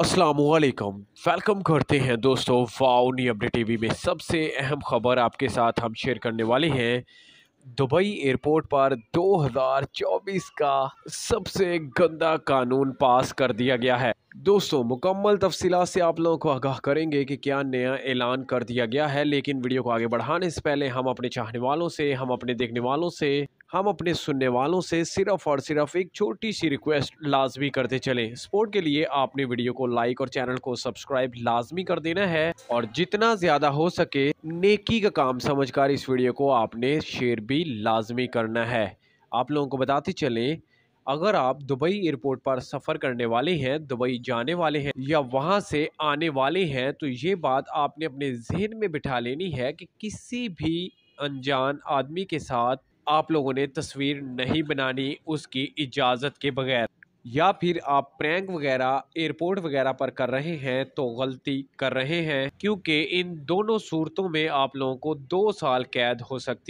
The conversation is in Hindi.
असलकम वेलकम करते हैं दोस्तों वाउनी अपडेट टीवी में सबसे अहम खबर आपके साथ हम शेयर करने वाले हैं दुबई एयरपोर्ट पर 2024 का सबसे गंदा कानून पास कर दिया गया है दोस्तों मुकम्मल तफसीला से आप लोगों को आगाह करेंगे कि क्या नया ऐलान कर दिया गया है लेकिन वीडियो को आगे बढ़ाने से पहले हम अपने चाहने वालों से हम अपने देखने वालों से हम अपने सुनने वालों से सिर्फ और सिर्फ एक छोटी सी रिक्वेस्ट लाजमी करते चले सपोर्ट के लिए आपने वीडियो को लाइक और चैनल को सब्सक्राइब लाजमी कर देना है और जितना ज़्यादा हो सके नेकी का काम समझकर इस वीडियो को आपने शेयर भी लाजमी करना है आप लोगों को बताते चलें अगर आप दुबई एयरपोर्ट पर सफ़र करने वाले हैं दुबई जाने वाले हैं या वहां से आने वाले हैं तो ये बात आपने अपने जहन में बिठा लेनी है कि किसी भी अनजान आदमी के साथ आप लोगों ने तस्वीर नहीं बनानी उसकी इजाज़त के बगैर या फिर आप प्रैंक वगैरह एयरपोर्ट वगैरह पर कर रहे हैं तो गलती कर रहे हैं क्योंकि इन दोनों सूरतों में आप लोगों को दो साल कैद हो सकती